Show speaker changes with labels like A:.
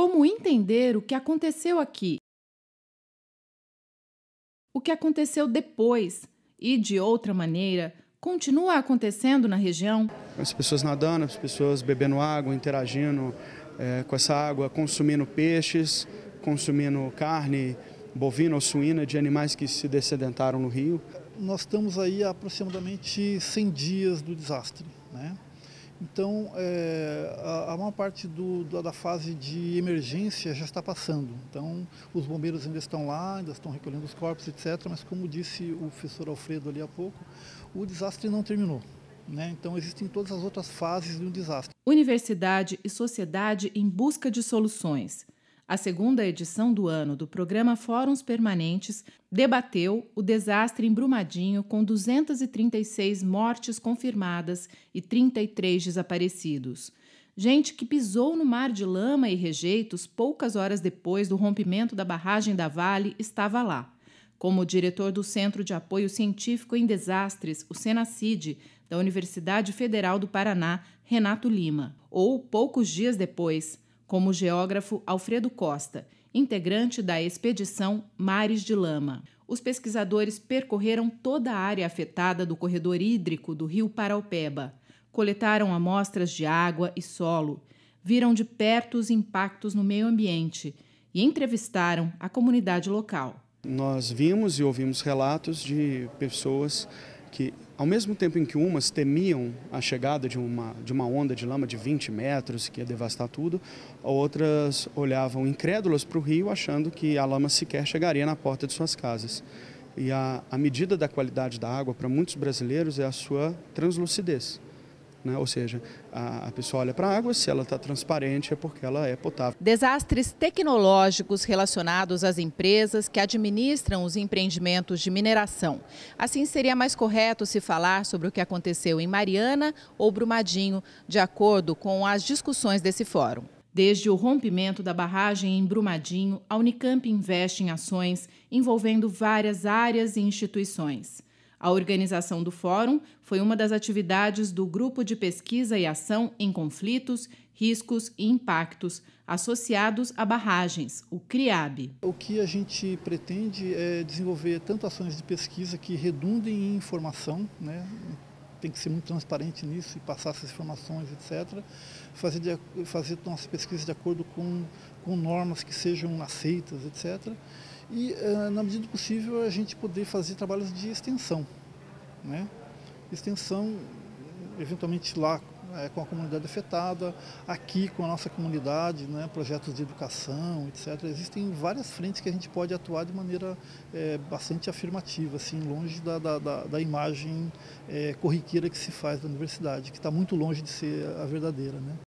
A: Como entender o que aconteceu aqui? O que aconteceu depois e, de outra maneira, continua acontecendo na região?
B: As pessoas nadando, as pessoas bebendo água, interagindo é, com essa água, consumindo peixes, consumindo carne bovina ou suína de animais que se descedentaram no rio.
C: Nós estamos aí aproximadamente 100 dias do desastre. Então, é, a, a, maior parte do, da fase de emergência já está passando. Então, os bombeiros ainda estão lá, ainda estão recolhendo os corpos, etc. Mas, como disse o professor Alfredo ali há pouco, o desastre não terminou. Né? Então, existem todas as outras fases de um desastre.
A: Universidade e sociedade em busca de soluções. A segunda edição do ano do programa Fóruns Permanentes debateu o desastre em Brumadinho com 236 mortes confirmadas e 33 desaparecidos. Gente que pisou no mar de lama e rejeitos poucas horas depois do rompimento da barragem da Vale estava lá. Como o diretor do Centro de Apoio Científico em Desastres, o Senacid, da Universidade Federal do Paraná, Renato Lima. Ou poucos dias depois, como o geógrafo Alfredo Costa, integrante da expedição Mares de Lama. Os pesquisadores percorreram toda a área afetada do corredor hídrico do rio Paraupeba, coletaram amostras de água e solo, viram de perto os impactos no meio ambiente e entrevistaram a comunidade local.
B: Nós vimos e ouvimos relatos de pessoas que ao mesmo tempo em que umas temiam a chegada de uma, de uma onda de lama de 20 metros que ia devastar tudo, outras olhavam incrédulas para o rio achando que a lama sequer chegaria na porta de suas casas. E a, a medida da qualidade da água para muitos brasileiros é a sua translucidez. Né? Ou seja, a, a pessoa olha para a água, se ela está transparente é porque ela é potável.
A: Desastres tecnológicos relacionados às empresas que administram os empreendimentos de mineração. Assim, seria mais correto se falar sobre o que aconteceu em Mariana ou Brumadinho, de acordo com as discussões desse fórum. Desde o rompimento da barragem em Brumadinho, a Unicamp investe em ações envolvendo várias áreas e instituições. A organização do fórum foi uma das atividades do Grupo de Pesquisa e Ação em Conflitos, Riscos e Impactos
C: associados a barragens, o CRIAB. O que a gente pretende é desenvolver tanto ações de pesquisa que redundem em informação, né? tem que ser muito transparente nisso e passar essas informações, etc. Fazer, de, fazer nossas pesquisas de acordo com, com normas que sejam aceitas, etc e, eh, na medida do possível, a gente poder fazer trabalhos de extensão. Né? Extensão, eventualmente lá é, com a comunidade afetada, aqui com a nossa comunidade, né, projetos de educação, etc. Existem várias frentes que a gente pode atuar de maneira é, bastante afirmativa, assim, longe da, da, da, da imagem é, corriqueira
B: que se faz da universidade, que está muito longe de ser a verdadeira. Né?